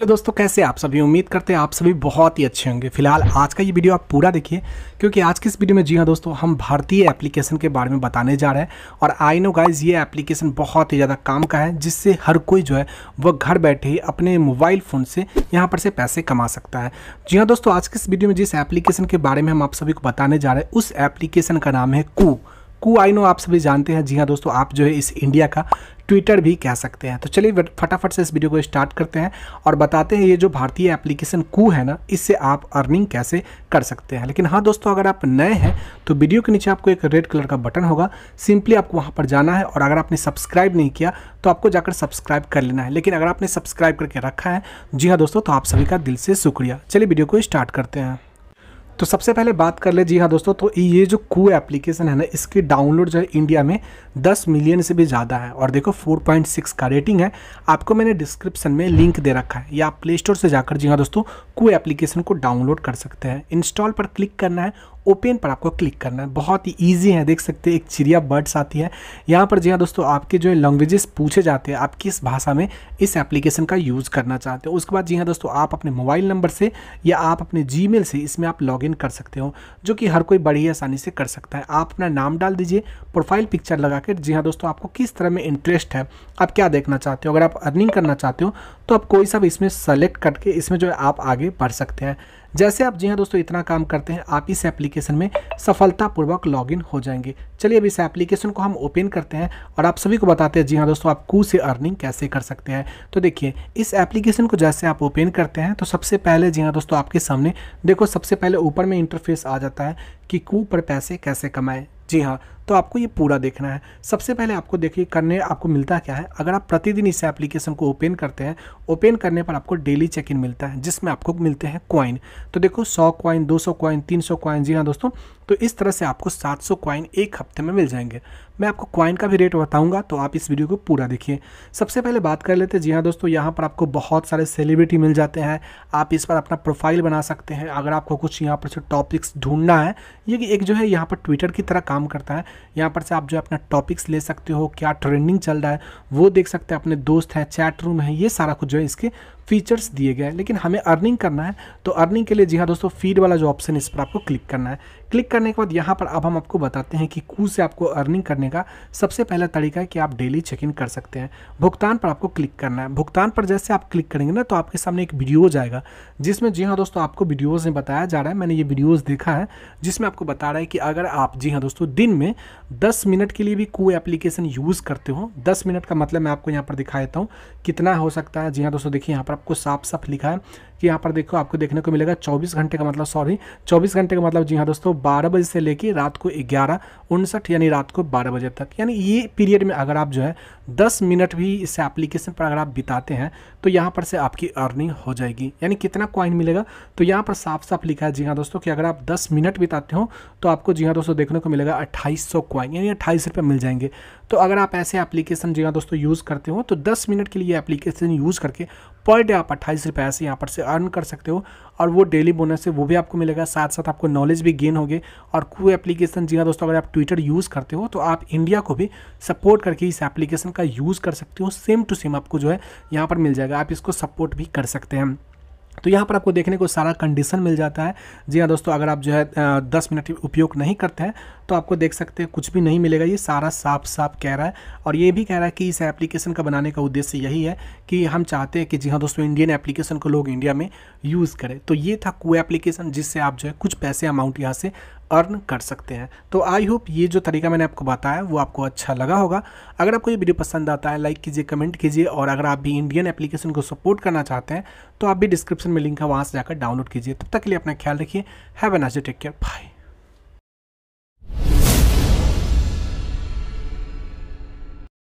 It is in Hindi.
हेलो तो दोस्तों कैसे आप सभी उम्मीद करते हैं आप सभी बहुत ही अच्छे होंगे फिलहाल आज का ये वीडियो आप पूरा देखिए क्योंकि आज के इस वीडियो में जी हाँ दोस्तों हम भारतीय एप्लीकेशन के बारे में बताने जा रहे हैं और आई नो गाइज ये एप्लीकेशन बहुत ही ज़्यादा काम का है जिससे हर कोई जो है वह घर बैठे ही अपने मोबाइल फ़ोन से यहाँ पर से पैसे कमा सकता है जी हाँ दोस्तों आज के इस वीडियो में जिस एप्लीकेशन के बारे में हम आप सभी को बताने जा रहे हैं उस एप्लीकेशन का नाम है कू कु आई नो आप सभी जानते हैं जी हाँ दोस्तों आप जो है इस इंडिया का ट्विटर भी कह सकते हैं तो चलिए फटाफट से इस वीडियो को स्टार्ट करते हैं और बताते हैं ये जो भारतीय एप्लीकेशन कू है ना इससे आप अर्निंग कैसे कर सकते हैं लेकिन हाँ दोस्तों अगर आप नए हैं तो वीडियो के नीचे आपको एक रेड कलर का बटन होगा सिंपली आपको वहाँ पर जाना है और अगर आपने सब्सक्राइब नहीं किया तो आपको जाकर सब्सक्राइब कर लेना है लेकिन अगर आपने सब्सक्राइब करके रखा है जी हाँ दोस्तों तो आप सभी का दिल से शुक्रिया चलिए वीडियो को स्टार्ट करते हैं तो सबसे पहले बात कर ले जी हाँ दोस्तों तो ये जो कू एप्लीकेशन है ना इसकी डाउनलोड जो है इंडिया में 10 मिलियन से भी ज़्यादा है और देखो 4.6 का रेटिंग है आपको मैंने डिस्क्रिप्शन में लिंक दे रखा है या आप प्ले स्टोर से जाकर जी हाँ दोस्तों कू एप्लीकेशन को डाउनलोड कर सकते हैं इंस्टॉल पर क्लिक करना है ओपन पर आपको क्लिक करना है बहुत ही ईजी है देख सकते हैं एक चिड़िया बर्ड्स आती है यहाँ पर जी हाँ दोस्तों आपके जो है लैंग्वेजेस पूछे जाते हैं आप किस भाषा में इस एप्लीकेशन का यूज़ करना चाहते हो उसके बाद जी हाँ दोस्तों आप अपने मोबाइल नंबर से या आप अपने जी से इसमें आप लॉग कर सकते हो जो कि हर कोई बड़ी आसानी से कर सकता है आप अपना नाम डाल दीजिए प्रोफाइल पिक्चर लगा कर जी हाँ दोस्तों आपको किस तरह में इंटरेस्ट है आप क्या देखना चाहते हो अगर आप अर्निंग करना चाहते हो तो आप कोई सा भी इसमें सेलेक्ट करके इसमें जो है आप आगे बढ़ सकते हैं जैसे आप जी हाँ दोस्तों इतना काम करते हैं आप इस एप्लीकेशन में सफलतापूर्वक लॉगिन हो जाएंगे चलिए अब इस एप्लीकेशन को हम ओपन करते हैं और आप सभी को बताते हैं जी हाँ दोस्तों आप कू से अर्निंग कैसे कर सकते हैं तो देखिए इस एप्लीकेशन को जैसे आप ओपन करते हैं तो सबसे पहले जी हाँ दोस्तों आपके सामने देखो सबसे पहले ऊपर में इंटरफेस आ जाता है कि कू पर पैसे कैसे कमाएँ जी हाँ तो आपको ये पूरा देखना है सबसे पहले आपको देखिए करने आपको मिलता क्या है अगर आप प्रतिदिन इस एप्लीकेशन को ओपन करते हैं ओपन करने पर आपको डेली चेक इन मिलता है जिसमें आपको मिलते हैं क्वाइन तो देखो सौ क्वाइन दो सौ क्वाइन तीन सौ क्वाइन जी हाँ दोस्तों तो इस तरह से आपको सात सौ क्वाइन एक हफ्ते में मिल जाएंगे मैं आपको कॉइन का भी रेट बताऊंगा तो आप इस वीडियो को पूरा देखिए सबसे पहले बात कर लेते हैं जी हाँ दोस्तों यहाँ पर आपको बहुत सारे सेलिब्रिटी मिल जाते हैं आप इस पर अपना प्रोफाइल बना सकते हैं अगर आपको कुछ यहाँ पर टॉपिक्स ढूंढना है ये एक जो है यहाँ पर ट्विटर की तरह काम करता है यहाँ पर से आप जो अपना टॉपिक्स ले सकते हो क्या ट्रेंडिंग चल रहा है वो देख सकते हैं अपने दोस्त हैं चैट रूम है ये सारा कुछ जो है इसके फीचर्स दिए गए हैं लेकिन हमें अर्निंग करना है तो अर्निंग के लिए जी हाँ दोस्तों फीड वाला जो ऑप्शन है इस पर आपको क्लिक करना है क्लिक करने के बाद यहाँ पर अब हम आपको बताते हैं कि कू से आपको अर्निंग करने का सबसे पहला तरीका है कि आप डेली चेक इन कर सकते हैं भुगतान पर आपको क्लिक करना है भुगतान पर जैसे आप क्लिक करेंगे ना तो आपके सामने एक वीडियोज आएगा जिसमें जी हाँ दोस्तों आपको वीडियोज़ में बताया जा रहा है मैंने ये वीडियोज़ देखा है जिसमें आपको बता रहा है कि अगर आप जी हाँ दोस्तों दिन में दस मिनट के लिए भी कू एप्लीकेशन यूज़ करते हो दस मिनट का मतलब मैं आपको यहाँ पर दिखा देता हूँ कितना हो सकता है जी हाँ दोस्तों देखिए यहाँ पर आपको साफ साफ लिखा है कि यहाँ पर देखो आपको देखने को मिलेगा चौबीस घंटे का मतलब सॉरी चौबीस घंटे का मतलब जी हाँ दोस्तों बारह बजे से लेकर रात को ग्यारह उनसठ यानी रात को बारह बजे तक यानी ये पीरियड में अगर आप जो है दस मिनट भी इस एप्लीकेशन पर अगर आप बिताते हैं तो यहाँ पर से आपकी अर्निंग हो जाएगी यानी कितना कॉइन मिलेगा तो यहाँ पर साफ साफ लिखा है जी हाँ दोस्तों कि अगर आप दस मिनट बिताते हो तो आपको जी हाँ दोस्तों देखने को मिलेगा अट्ठाईस सौ कॉइन यानी अट्ठाईस रुपये मिल जाएंगे तो अगर आप ऐसे एप्लीकेशन जी हाँ दोस्तों यूज़ करते हो तो दस मिनट के लिए एप्लीकेशन यूज़ करके पर डे आप अट्ठाईस रुपये ऐसे यहाँ पर से अर्न कर सकते हो और वो डेली बोनस है वो भी आपको मिलेगा साथ साथ आपको नॉलेज भी गेन होगी और कोई एप्लीकेशन जी हाँ दोस्तों अगर आप ट्विटर यूज़ करते हो तो आप इंडिया को भी सपोर्ट करके इस एप्लीकेशन का यूज़ कर सकते हो सेम टू सेम आपको जो है यहाँ पर मिल जाएगा आप इसको सपोर्ट भी कर सकते हैं तो यहाँ पर आपको देखने को सारा कंडीशन मिल जाता है जी हाँ दोस्तों अगर आप जो है दस मिनट उपयोग नहीं करते हैं तो आपको देख सकते हैं कुछ भी नहीं मिलेगा ये सारा साफ साफ कह रहा है और ये भी कह रहा है कि इस एप्लीकेशन का बनाने का उद्देश्य यही है कि हम चाहते हैं कि जी हाँ दोस्तों इंडियन एप्लीकेशन को लोग इंडिया में यूज़ करें तो ये था कोई एप्लीकेशन जिससे आप जो है कुछ पैसे अमाउंट यहाँ से अर्न कर सकते हैं तो आई होप ये जो तरीका मैंने आपको बताया वो आपको अच्छा लगा होगा अगर आपको ये वीडियो पसंद आता है लाइक कीजिए कमेंट कीजिए और अगर आप भी इंडियन एप्लीकेशन को सपोर्ट करना चाहते हैं तो आप भी डिस्क्रिप्शन में लिंक है वहाँ से जाकर डाउनलोड कीजिए तब तक के लिए अपना ख्याल रखिए have an nice take care bye